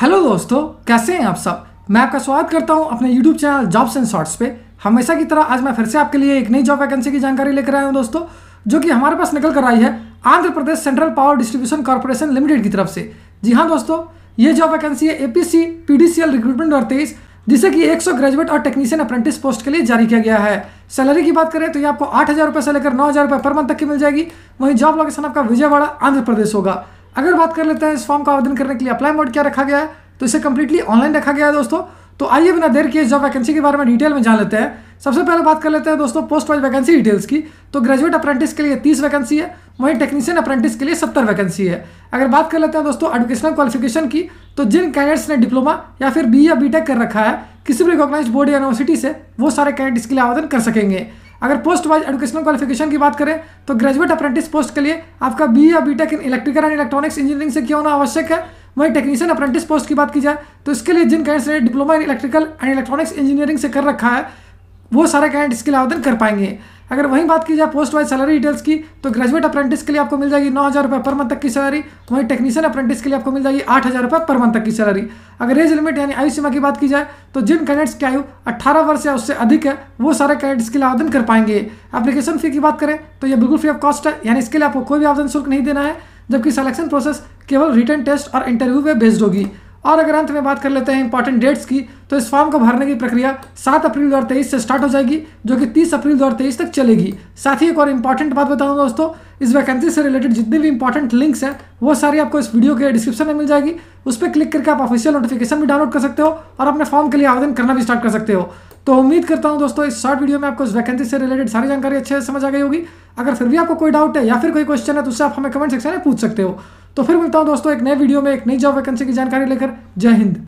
hello दोस्तों कैसे हैं आप सब मैं आपका स्वागत करता हूं अपने YouTube channel jobs and shorts पे हमेशा की तरह आज मैं फिर से आपके लिए एक नई जॉब वैकेंसी की जानकारी लेकर आया हूं दोस्तों जो कि हमारे पास निकल कर आई है Andhra Pradesh central power distribution corporation limited की तरफ से जी हाँ दोस्तों ये जॉब वैकेंसी है ए पी रिक्रूटमेंट और तेईस जिसे कि 100 ग्रेजुएट और टेक्नीशियन अप्रेंटिस पोस्ट के लिए जारी किया गया है सैलरी की बात करें तो ये आपको आठ हज़ार रुपये से लेकर नौ हज़ार रुपये पर मंथ तक की मिल जाएगी वहीं जॉब लोकेशन आपका विजयवाड़ा आंध्र प्रदेश होगा अगर बात कर लेते हैं इस फॉर्म का आवेदन करने के लिए अप्लाई मोड क्या रखा गया है तो इसे कंप्लीटली ऑनलाइन रखा गया है दोस्तों तो आइए बिना देर किए जॉब वैकेंसी के बारे में डिटेल में जान लेते हैं सबसे पहले बात कर लेते हैं दोस्तों पोस्ट वाइज वैकेंसी डिटेल्स की तो ग्रेजुएट अप्रेंटिस के लिए तीस वैकेंसी है वहीं टेक्नीशियन अप्रेंटिस के लिए सत्तर वैकेंसी है अगर बात कर लेते हैं दोस्तों एडुकेशनल क्वालिफिकेशन की तो जिन कैंडिडेट्स ने डिप्लोमा या फिर बी या बी कर रखा है किसी भी रिकॉग्नाइज बोर्ड या यूनिवर्सिटी से वो सारे कैंडिडेट्स के लिए आवेदन कर सकेंगे अगर पोस्ट वाइज एजुकेशनल क्वालिफिकेशन की बात करें तो ग्रेजुएट अप्रेंटिस पोस्ट के लिए आपका बी या B tech in electrical and electronics engineering से क्या होना आवश्यक है वहीं टेक्नीशियन अप्रेंटिस पोस्ट की बात की जाए तो इसके लिए जिन कैंडिडेट्स ने diploma in electrical and electronics engineering से कर रखा है वो सारे कैंडिडेट इसके लिए आवेदन कर पाएंगे अगर वहीं बात की जाए पोस्ट वाइज सैलरी डिटेल्स की तो ग्रेजुएट अप्रेंटिस के लिए आपको मिल जाएगी नौ हज़ार रुपये पर मंथ तक की सैलरी तो वहीं टेक्नीशियन अप्रेंटिस के लिए आपको मिल जाएगी आठ हज़ार रुपये पर मंथ तक की सैलरी अगर एज लिमिट यानी आयु सीमा की बात की जाए तो जिन कैंडिडेट्स की आयु अट्ठारह वर्ष या उससे अधिक है वो सारे कैंडिडेट्स के लिए आवेदन कर पाएंगे एप्लीकेशन फ़ी की बात करें तो यह बिल्कुल फ्री ऑफ कॉस्ट है यानी इसके लिए आपको कोई भी आवेदन शुल्क नहीं देना है जबकि सिलेक्शन प्रोसेस केवल रिटर्न टेस्ट और इंटरव्यू पर बेस्ड होगी और अगर अंत में बात कर लेते हैं इंपॉर्टेंट डेट्स की तो इस फॉर्म को भरने की प्रक्रिया 7 अप्रैल 2023 से स्टार्ट हो जाएगी जो कि 30 अप्रैल 2023 तक चलेगी साथ ही एक और इंपॉर्टेंट बात बताऊंगा दोस्तों इस वैकेंसी से रिलेटेड जितने भी इंपॉर्टेंट लिंक्स हैं वो सारी आपको इस वीडियो के डिस्क्रिप्शन में मिल जाएगी उस पर क्लिक करके आप ऑफिशियल नोटिफिकेशन भी डाउनलोड कर सकते हो और अपने फॉर्म के लिए आवेदन करना भी स्टार्ट कर सकते हो तो उम्मीद करता हूँ दोस्तों इस शॉर्ट वीडियो में आपको इस वैकेंसी से रिलेटेड सारी जानकारी अच्छे से समझ आ गई होगी अगर फिर भी आपको कोई डाउट है या फिर कोई क्वेश्चन है तो उससे आप हमें कमेंट सेक्शन में पूछ सकते हो तो फिर मिलता हूँ दोस्तों एक नए वीडियो में एक नई जॉब वैकेंसी की जानकारी लेकर जय हिंद